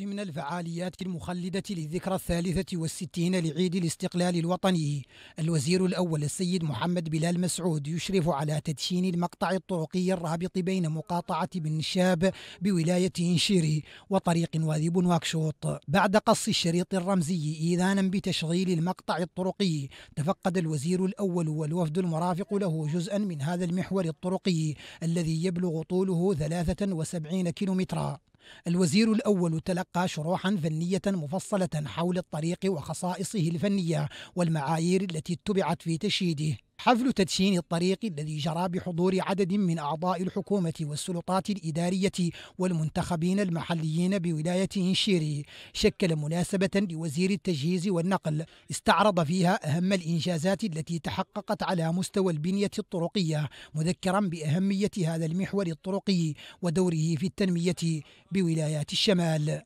ضمن الفعاليات المخلدة للذكرى الثالثة والستين لعيد الاستقلال الوطني الوزير الأول السيد محمد بلال مسعود يشرف على تدشين المقطع الطرقي الرابط بين مقاطعة بن شاب بولاية إنشيري وطريق واذب واكشوط بعد قص الشريط الرمزي إيذانا بتشغيل المقطع الطرقي تفقد الوزير الأول والوفد المرافق له جزءا من هذا المحور الطرقي الذي يبلغ طوله 73 كيلومترا الوزير الأول تلقى شروحا فنية مفصلة حول الطريق وخصائصه الفنية والمعايير التي اتبعت في تشييده حفل تدشين الطريق الذي جرى بحضور عدد من أعضاء الحكومة والسلطات الإدارية والمنتخبين المحليين بولاية إنشيري شكل مناسبة لوزير التجهيز والنقل استعرض فيها أهم الإنجازات التي تحققت على مستوى البنية الطرقية مذكرا بأهمية هذا المحور الطرقي ودوره في التنمية بولايات الشمال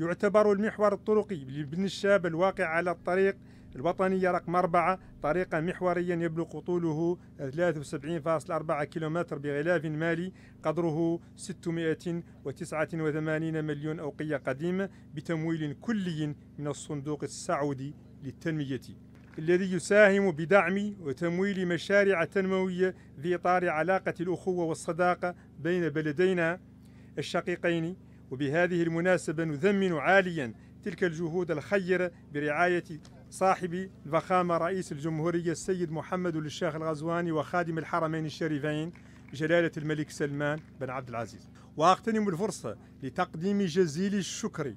يعتبر المحور الطرقي لابن الشاب الواقع على الطريق الوطنية رقم أربعة طريقا محوريا يبلغ طوله 73.4 كيلومتر بغلاف مالي قدره 689 مليون أوقية قديمة بتمويل كلي من الصندوق السعودي للتنمية الذي يساهم بدعم وتمويل مشاريع تنموية في إطار علاقة الأخوة والصداقة بين بلدينا الشقيقين وبهذه المناسبة نثمن عاليا تلك الجهود الخيرة برعاية صاحب الفخامة رئيس الجمهورية السيد محمد الشيخ الغزواني وخادم الحرمين الشريفين جلالة الملك سلمان بن عبد العزيز وأغتنم الفرصة لتقديم جزيل الشكر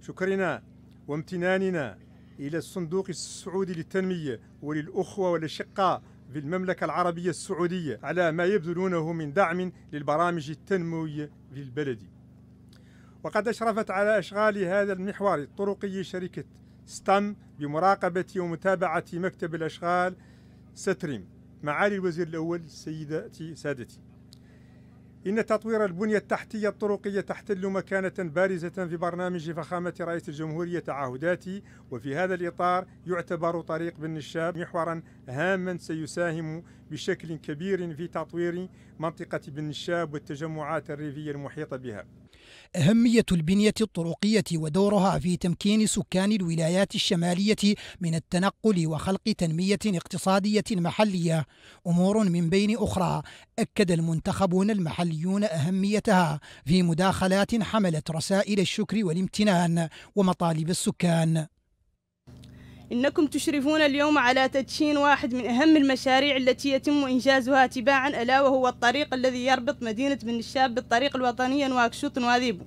شكرنا وامتناننا إلى الصندوق السعودي للتنمية وللأخوة والأشقاء في المملكة العربية السعودية على ما يبذلونه من دعم للبرامج التنموية في البلد وقد أشرفت على إشغال هذا المحور الطرقي شركة ستام بمراقبة ومتابعة مكتب الأشغال ستريم معالي الوزير الأول سيدتي سادتي إن تطوير البنية التحتية الطرقية تحتل مكانة بارزة في برنامج فخامة رئيس الجمهورية تعهداتي وفي هذا الإطار يعتبر طريق بن الشاب محورا هاما سيساهم بشكل كبير في تطوير منطقة بن الشاب والتجمعات الريفية المحيطة بها أهمية البنية الطرقية ودورها في تمكين سكان الولايات الشمالية من التنقل وخلق تنمية اقتصادية محلية أمور من بين أخرى أكد المنتخبون المحليون أهميتها في مداخلات حملت رسائل الشكر والامتنان ومطالب السكان إنكم تشرفون اليوم على تدشين واحد من أهم المشاريع التي يتم إنجازها تباعا ألا وهو الطريق الذي يربط مدينة بن الشاب بالطريق الوطنية نواكشوط نواذيبو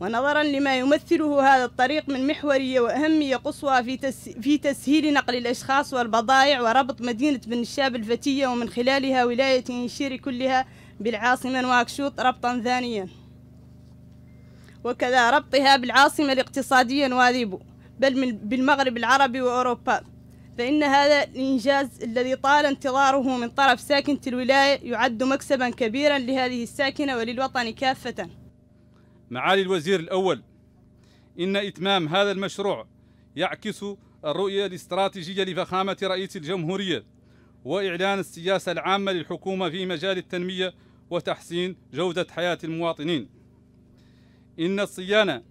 ونظرا لما يمثله هذا الطريق من محورية وأهمية قصوى في, تس في تسهيل نقل الأشخاص والبضائع وربط مدينة بن الشاب الفتية ومن خلالها ولاية إنشير كلها بالعاصمة نواكشوط ربطا ثانيا وكذا ربطها بالعاصمة الاقتصادية نواذيبو بل من بالمغرب العربي وأوروبا فإن هذا الإنجاز الذي طال انتظاره من طرف ساكنة الولاية يعد مكسبا كبيرا لهذه الساكنة وللوطن كافة معالي الوزير الأول إن إتمام هذا المشروع يعكس الرؤية الاستراتيجية لفخامة رئيس الجمهورية وإعلان السياسة العامة للحكومة في مجال التنمية وتحسين جودة حياة المواطنين إن الصيانة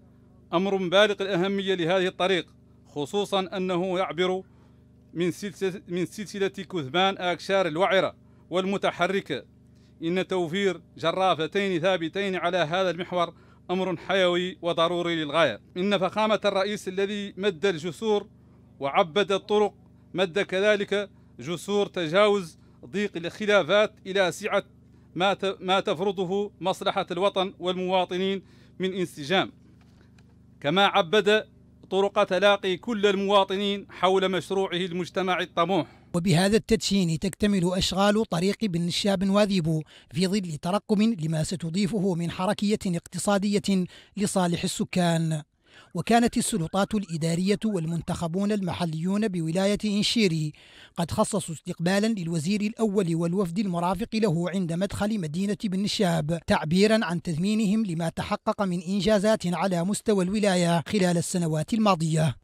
أمر بالغ الأهمية لهذه الطريق خصوصا أنه يعبر من سلسلة, من سلسلة كثبان أكشار الوعرة والمتحركة إن توفير جرافتين ثابتين على هذا المحور أمر حيوي وضروري للغاية إن فخامة الرئيس الذي مد الجسور وعبد الطرق مد كذلك جسور تجاوز ضيق الخلافات إلى سعة ما تفرضه مصلحة الوطن والمواطنين من انسجام كما عبد طرق تلاقي كل المواطنين حول مشروعه المجتمعي الطموح وبهذا التدشين تكتمل أشغال طريق بن الشاب وذيبو في ظل ترقب لما ستضيفه من حركية اقتصادية لصالح السكان وكانت السلطات الإدارية والمنتخبون المحليون بولاية إنشيري قد خصصوا استقبالا للوزير الأول والوفد المرافق له عند مدخل مدينة بن شاب تعبيرا عن تثمينهم لما تحقق من إنجازات على مستوى الولاية خلال السنوات الماضية